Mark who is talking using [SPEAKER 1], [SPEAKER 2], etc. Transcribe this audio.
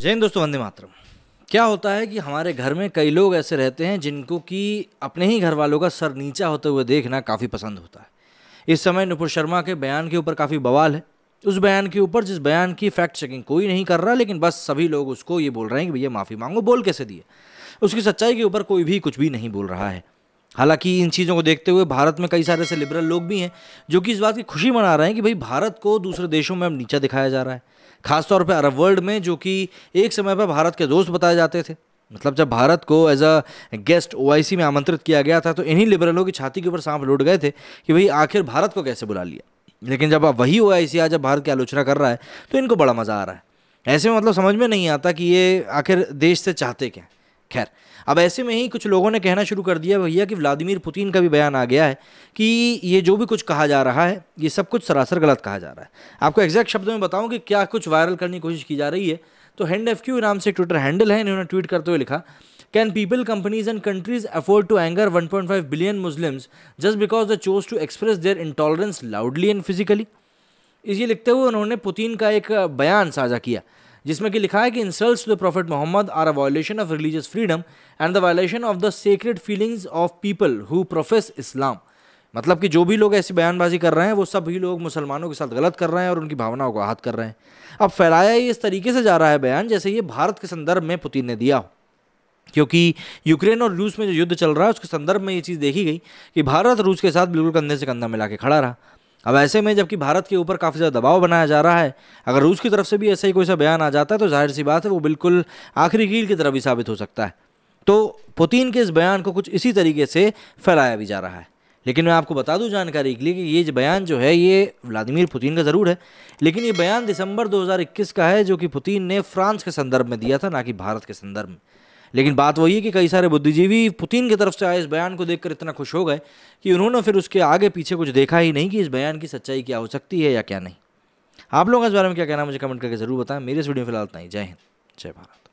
[SPEAKER 1] जैन दोस्तों वंदे मातरम क्या होता है कि हमारे घर में कई लोग ऐसे रहते हैं जिनको कि अपने ही घर वालों का सर नीचा होते हुए देखना काफ़ी पसंद होता है इस समय नुपुर शर्मा के बयान के ऊपर काफ़ी बवाल है उस बयान के ऊपर जिस बयान की फैक्ट चेकिंग कोई नहीं कर रहा लेकिन बस सभी लोग उसको ये बोल रहे हैं कि भैया माफ़ी मांगो बोल कैसे दिए उसकी सच्चाई के ऊपर कोई भी कुछ भी नहीं बोल रहा है हालांकि इन चीज़ों को देखते हुए भारत में कई सारे ऐसे लिबरल लोग भी हैं जो कि इस बात की खुशी मना रहे हैं कि भाई भारत को दूसरे देशों में अब नीचा दिखाया जा रहा है खासतौर पर अरब वर्ल्ड में जो कि एक समय पर भारत के दोस्त बताए जाते थे मतलब जब भारत को एज अ गेस्ट ओ में आमंत्रित किया गया था तो इन्हीं लिबरलों की छाती के ऊपर सांप लौट गए थे कि भाई आखिर भारत को कैसे बुला लिया लेकिन जब आप वही ओआईसी आज भारत की आलोचना कर रहा है तो इनको बड़ा मज़ा आ रहा है ऐसे में मतलब समझ में नहीं आता कि ये आखिर देश से चाहते क्या खैर अब ऐसे में ही कुछ लोगों ने कहना शुरू कर दिया भैया कि व्लादिमीर पुतिन का भी बयान आ गया है कि ये जो भी कुछ कहा जा रहा है ये सब कुछ सरासर गलत कहा जा रहा है आपको एग्जैक्ट शब्दों में बताऊं कि क्या कुछ वायरल करने की कोशिश की जा रही है तो हैंड एफ क्यू नाम से ट्विटर हैंडल है इन्होंने ट्वीट करते हुए लिखा can people companies and countries afford to anger one billion Muslims just because the chose to express their intolerance loudly and physically इसे लिखते हुए उन्होंने पुतिन का एक बयान साझा किया जिसमें कि लिखा है कि insult to the prophet Mohammad are a violation of religious freedom and the violation of the secret feelings of people who profess Islam मतलब कि जो भी लोग ऐसी बयानबाजी कर रहे हैं वो सभी लोग मुसलमानों के साथ गलत कर रहे हैं और उनकी भावनाओं को आहत कर रहे हैं अब फैलाया इस तरीके से जा रहा है बयान जैसे ये भारत के संदर्भ में पुतिन ने दिया क्योंकि यूक्रेन और रूस में जो युद्ध चल रहा है उसके संदर्भ में ये चीज़ देखी गई कि भारत रूस के साथ बिल्कुल कंधे से कंधा मिला के खड़ा रहा अब ऐसे में जबकि भारत के ऊपर काफ़ी ज़्यादा दबाव बनाया जा रहा है अगर रूस की तरफ से भी ऐसा ही कोई सा बयान आ जाता है तो जाहिर सी बात है वो बिल्कुल आखिरी कील की तरफ भी साबित हो सकता है तो पुतिन के इस बयान को कुछ इसी तरीके से फैलाया भी जा रहा है लेकिन मैं आपको बता दूं जानकारी के लिए कि ये बयान जो है ये व्लादिमीर पुतिन का ज़रूर है लेकिन ये बयान दिसंबर 2021 का है जो कि पुतिन ने फ्रांस के संदर्भ में दिया था ना कि भारत के संदर्भ में लेकिन बात वही है कि कई सारे बुद्धिजीवी पुतिन की तरफ से आए इस बयान को देखकर इतना खुश हो गए कि उन्होंने फिर उसके आगे पीछे कुछ देखा ही नहीं कि इस बयान की सच्चाई क्या हो सकती है या क्या नहीं आप लोगों का इस बारे में क्या कहना मुझे कमेंट करके ज़रूर बताएं मेरे इस वीडियो में फिलहाल इतना ही जय हिंद जय भारत